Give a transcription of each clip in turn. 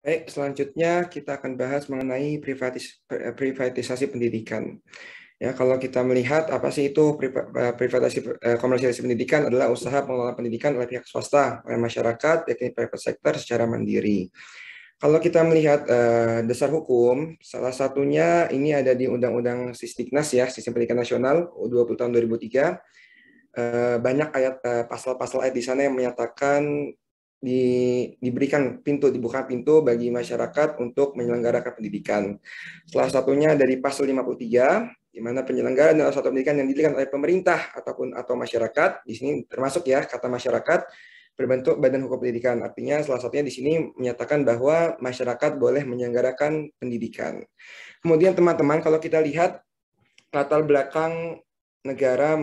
Baik, selanjutnya kita akan bahas mengenai privatis, eh, privatisasi pendidikan. Ya, kalau kita melihat apa sih itu eh, privatisasi eh, komersialisasi pendidikan adalah usaha pengelolaan pendidikan oleh pihak swasta, oleh masyarakat, yakni private sector secara mandiri. Kalau kita melihat uh, dasar hukum, salah satunya ini ada di Undang-Undang Sisdiknas ya, Sistem Pendidikan Nasional 20 tahun 2003. Uh, banyak ayat pasal-pasal uh, ayat di sana yang menyatakan di, diberikan pintu, dibuka pintu bagi masyarakat untuk menyelenggarakan pendidikan. Salah satunya dari pasal 53, di mana penyelenggaraan dan satu pendidikan yang didirikan oleh pemerintah ataupun atau masyarakat, di sini termasuk ya kata masyarakat, berbentuk badan hukum pendidikan. Artinya salah satunya di sini menyatakan bahwa masyarakat boleh menyelenggarakan pendidikan. Kemudian teman-teman kalau kita lihat latar belakang negara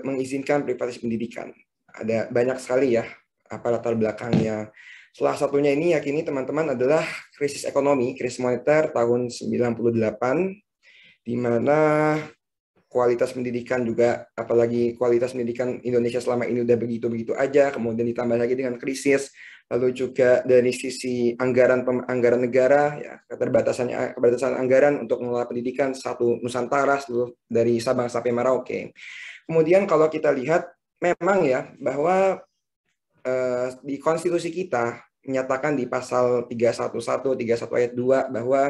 mengizinkan privatisasi pendidikan. Ada banyak sekali ya apa latar belakangnya. Salah satunya ini yakini teman-teman adalah krisis ekonomi, krisis moneter tahun 98 di mana kualitas pendidikan juga apalagi kualitas pendidikan Indonesia selama ini udah begitu-begitu aja kemudian ditambah lagi dengan krisis lalu juga dari sisi anggaran anggaran negara ya keterbatasannya keterbatasan anggaran untuk mengelola pendidikan satu Nusantara seluruh dari Sabang sampai Merauke. Kemudian kalau kita lihat memang ya bahwa eh, di konstitusi kita menyatakan di pasal 311, 31 ayat 2 bahwa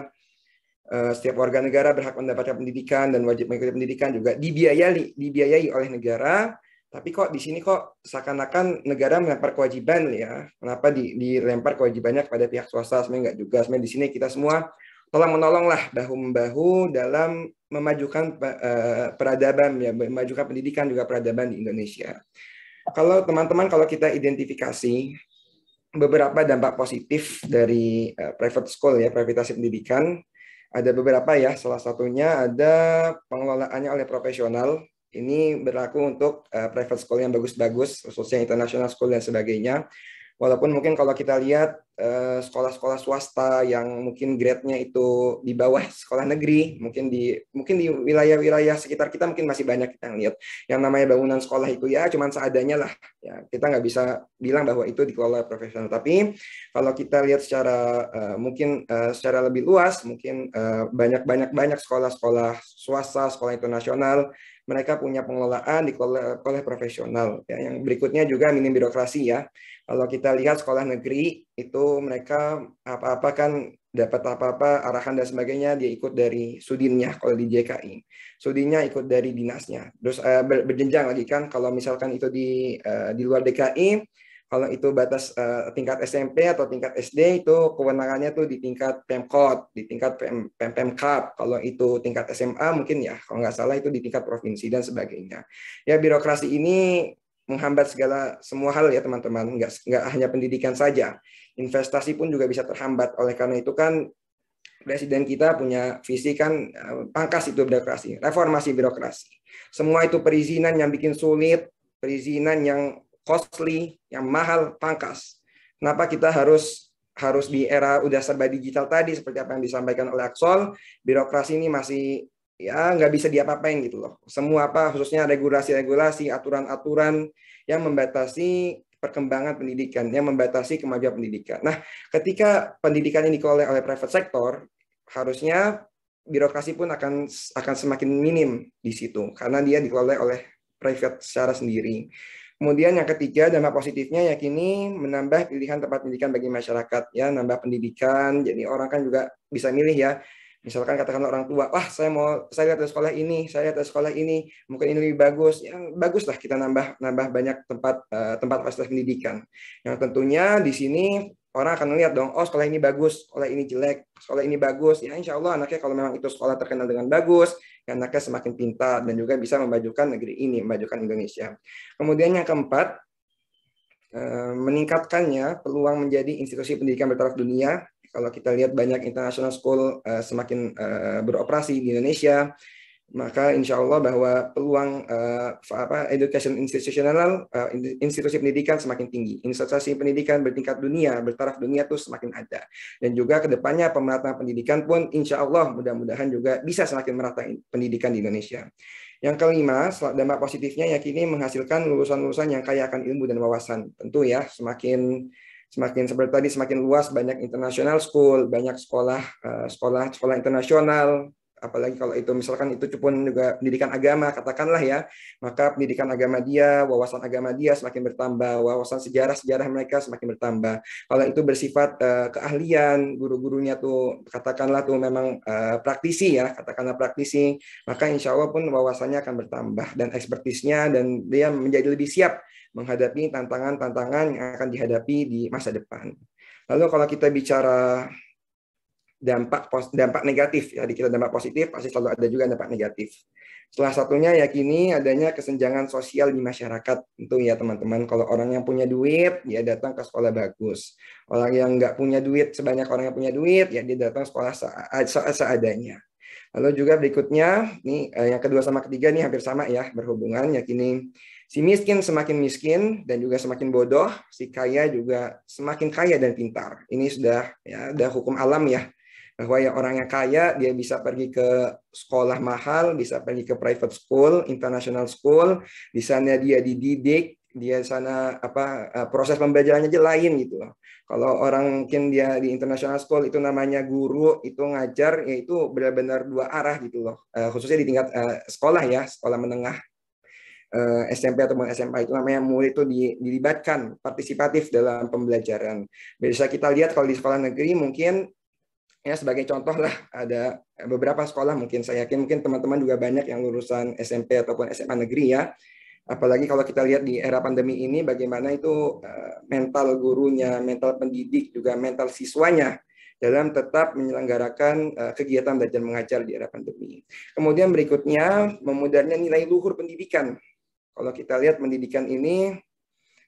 eh, setiap warga negara berhak mendapatkan pendidikan dan wajib mengikuti pendidikan juga dibiayai dibiayai oleh negara. Tapi kok di sini kok seakan-akan negara melempar kewajiban ya. Kenapa di, dilempar kewajibannya kepada pihak swasta? Sebenarnya enggak juga. Sebenarnya di sini kita semua tolong menolonglah bahu membahu dalam memajukan uh, peradaban ya, memajukan pendidikan juga peradaban di Indonesia. Kalau teman-teman kalau kita identifikasi beberapa dampak positif dari uh, private school ya, privatisasi pendidikan, ada beberapa ya. Salah satunya ada pengelolaannya oleh profesional. Ini berlaku untuk uh, private school yang bagus-bagus, khususnya international school dan sebagainya. Walaupun mungkin kalau kita lihat Eh, sekolah-sekolah swasta yang mungkin grade-nya itu di bawah sekolah negeri, mungkin di mungkin di wilayah-wilayah sekitar kita mungkin masih banyak kita lihat yang namanya bangunan sekolah itu ya cuman seadanya lah. Ya, kita nggak bisa bilang bahwa itu dikelola profesional. Tapi kalau kita lihat secara uh, mungkin uh, secara lebih luas, mungkin banyak-banyak banyak sekolah-sekolah swasta, sekolah internasional mereka punya pengelolaan dikelola oleh profesional. Ya, yang berikutnya juga minim birokrasi ya. Kalau kita lihat sekolah negeri itu mereka apa-apa kan dapat apa-apa arahan dan sebagainya dia ikut dari sudinnya kalau di JKI sudinnya ikut dari dinasnya terus uh, berjenjang lagi kan kalau misalkan itu di uh, di luar DKI kalau itu batas uh, tingkat SMP atau tingkat SD itu kewenangannya tuh di tingkat Pemkot, di tingkat pem Pemkap. Kalau itu tingkat SMA mungkin ya, kalau nggak salah itu di tingkat provinsi dan sebagainya. Ya birokrasi ini menghambat segala semua hal ya teman-teman nggak nggak hanya pendidikan saja investasi pun juga bisa terhambat oleh karena itu kan presiden kita punya visi kan eh, pangkas itu birokrasi reformasi birokrasi semua itu perizinan yang bikin sulit perizinan yang costly yang mahal pangkas kenapa kita harus harus di era udah serba digital tadi seperti apa yang disampaikan oleh Aksol birokrasi ini masih ya nggak bisa diapa-apain gitu loh. Semua apa khususnya regulasi-regulasi, aturan-aturan yang membatasi perkembangan pendidikan, yang membatasi kemajuan pendidikan. Nah, ketika pendidikan ini dikelola oleh private sector, harusnya birokrasi pun akan akan semakin minim di situ karena dia dikelola oleh private secara sendiri. Kemudian yang ketiga dampak positifnya yakini menambah pilihan tempat pendidikan bagi masyarakat ya, nambah pendidikan. Jadi orang kan juga bisa milih ya misalkan katakan orang tua wah saya mau saya lihat sekolah ini saya lihat sekolah ini mungkin ini lebih bagus ya baguslah kita nambah nambah banyak tempat eh, tempat fasilitas pendidikan yang nah, tentunya di sini orang akan lihat dong oh sekolah ini bagus sekolah ini jelek sekolah ini bagus ya insya Allah anaknya kalau memang itu sekolah terkenal dengan bagus ya anaknya semakin pintar dan juga bisa memajukan negeri ini memajukan Indonesia kemudian yang keempat eh, meningkatkannya peluang menjadi institusi pendidikan bertaraf dunia kalau kita lihat banyak international school uh, semakin uh, beroperasi di Indonesia, maka insya Allah bahwa peluang uh, apa education institutional uh, institusi pendidikan semakin tinggi, institusi pendidikan bertingkat dunia, bertaraf dunia itu semakin ada, dan juga kedepannya pemerataan pendidikan pun insya Allah mudah-mudahan juga bisa semakin merata pendidikan di Indonesia. Yang kelima, dampak positifnya yakini menghasilkan lulusan-lulusan yang kaya akan ilmu dan wawasan. Tentu ya, semakin semakin seperti tadi semakin luas banyak international school, banyak sekolah eh, sekolah sekolah internasional apalagi kalau itu misalkan itu pun juga pendidikan agama katakanlah ya maka pendidikan agama dia wawasan agama dia semakin bertambah wawasan sejarah sejarah mereka semakin bertambah kalau itu bersifat eh, keahlian guru-gurunya tuh katakanlah tuh memang eh, praktisi ya katakanlah praktisi maka insya Allah pun wawasannya akan bertambah dan ekspertisnya dan dia menjadi lebih siap menghadapi tantangan-tantangan yang akan dihadapi di masa depan. Lalu kalau kita bicara dampak dampak negatif ya di kita dampak positif pasti selalu ada juga dampak negatif. Salah satunya yakini adanya kesenjangan sosial di masyarakat. Tentu ya teman-teman, kalau orang yang punya duit, dia datang ke sekolah bagus. Orang yang nggak punya duit, sebanyak orang yang punya duit, ya dia datang sekolah seadanya. Lalu juga berikutnya, nih eh, yang kedua sama ketiga nih hampir sama ya berhubungan yakini Si miskin semakin miskin dan juga semakin bodoh, si kaya juga semakin kaya dan pintar. Ini sudah ya sudah hukum alam ya bahwa ya orang yang kaya dia bisa pergi ke sekolah mahal, bisa pergi ke private school, international school, di sana dia dididik, dia sana apa eh, proses pembelajarannya aja lain gitu loh. Kalau orang mungkin dia di international school itu namanya guru, itu ngajar, yaitu benar-benar dua arah gitu loh. Eh, khususnya di tingkat eh, sekolah ya, sekolah menengah Eh, SMP atau SMA itu namanya murid itu dilibatkan partisipatif dalam pembelajaran. Bisa kita lihat kalau di sekolah negeri mungkin ya sebagai contoh lah ada beberapa sekolah mungkin saya yakin mungkin teman-teman juga banyak yang lulusan SMP ataupun SMA negeri ya. Apalagi kalau kita lihat di era pandemi ini bagaimana itu eh, mental gurunya, mental pendidik juga mental siswanya dalam tetap menyelenggarakan eh, kegiatan belajar mengajar di era pandemi. Kemudian berikutnya memudarnya nilai luhur pendidikan kalau kita lihat pendidikan ini,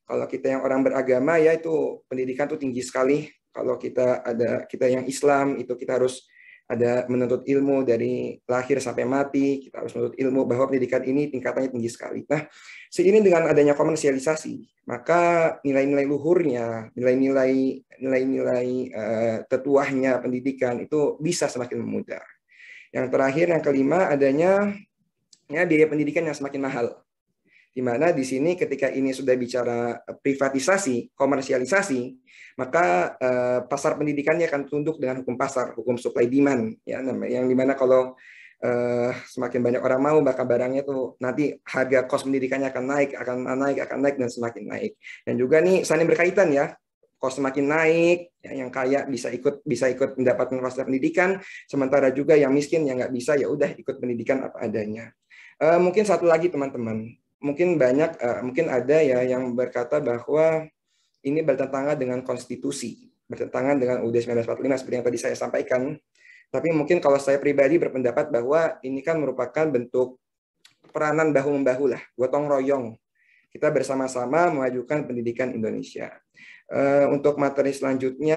kalau kita yang orang beragama ya itu pendidikan tuh tinggi sekali. Kalau kita ada kita yang Islam itu kita harus ada menuntut ilmu dari lahir sampai mati, kita harus menuntut ilmu bahwa pendidikan ini tingkatannya tinggi sekali. Nah, seiring dengan adanya komersialisasi, maka nilai-nilai luhurnya, nilai-nilai nilai-nilai uh, tetuahnya pendidikan itu bisa semakin memudar. Yang terakhir yang kelima adanya ya biaya pendidikan yang semakin mahal di mana di sini ketika ini sudah bicara eh, privatisasi, komersialisasi, maka eh, pasar pendidikannya akan tunduk dengan hukum pasar, hukum supply demand, ya, yang dimana kalau Uh, semakin banyak orang mau maka barangnya tuh nanti harga kos pendidikannya akan naik, akan naik, akan naik dan semakin naik. Dan juga nih saling berkaitan ya, kos semakin naik, ya, yang kaya bisa ikut bisa ikut mendapatkan fasilitas pendidikan, sementara juga yang miskin yang nggak bisa ya udah ikut pendidikan apa adanya. Uh, mungkin satu lagi teman-teman, mungkin banyak uh, mungkin ada ya yang berkata bahwa ini bertentangan dengan konstitusi, bertentangan dengan UUD 1945 seperti yang tadi saya sampaikan. Tapi mungkin kalau saya pribadi berpendapat bahwa ini kan merupakan bentuk peranan bahu membahu lah, gotong royong. Kita bersama-sama mengajukan pendidikan Indonesia. Uh, untuk materi selanjutnya